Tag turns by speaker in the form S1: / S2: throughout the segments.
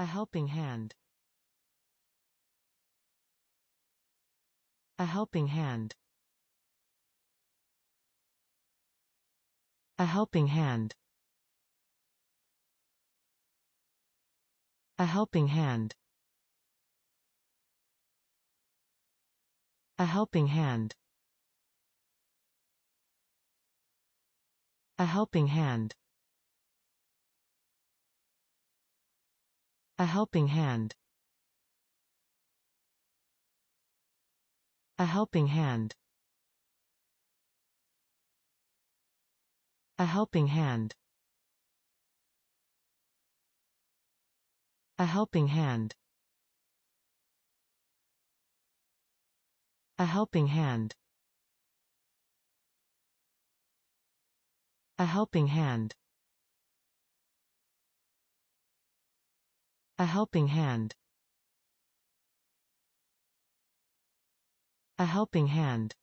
S1: A helping hand. A helping hand. A helping hand. A helping hand. A helping hand. A helping hand. A helping hand. A helping hand. A helping hand. A helping hand. A helping hand. A helping hand. A helping hand. A helping hand.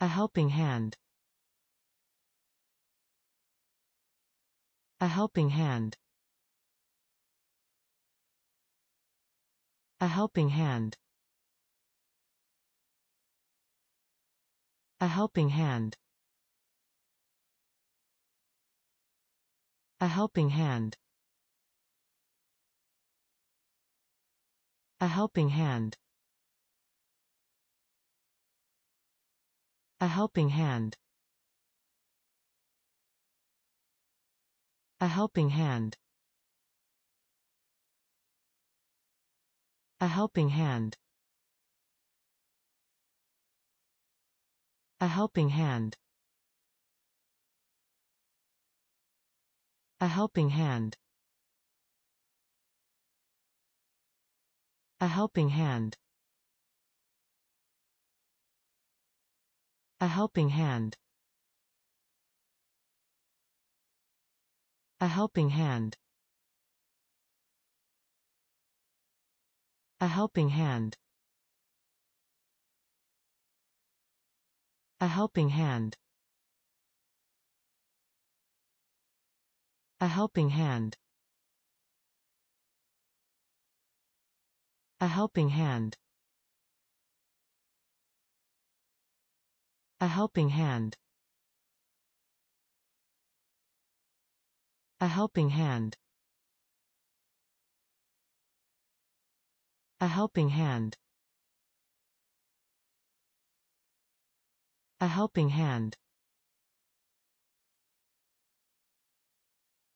S1: A helping hand. A helping hand. A helping hand. A helping hand. A helping hand. A helping hand. A helping hand. A helping hand. A helping hand. A helping hand. A helping hand. A helping hand. A helping hand. A helping hand. A helping hand. A helping hand. A helping hand. A helping hand. A helping hand. A helping hand. A helping hand. A helping hand.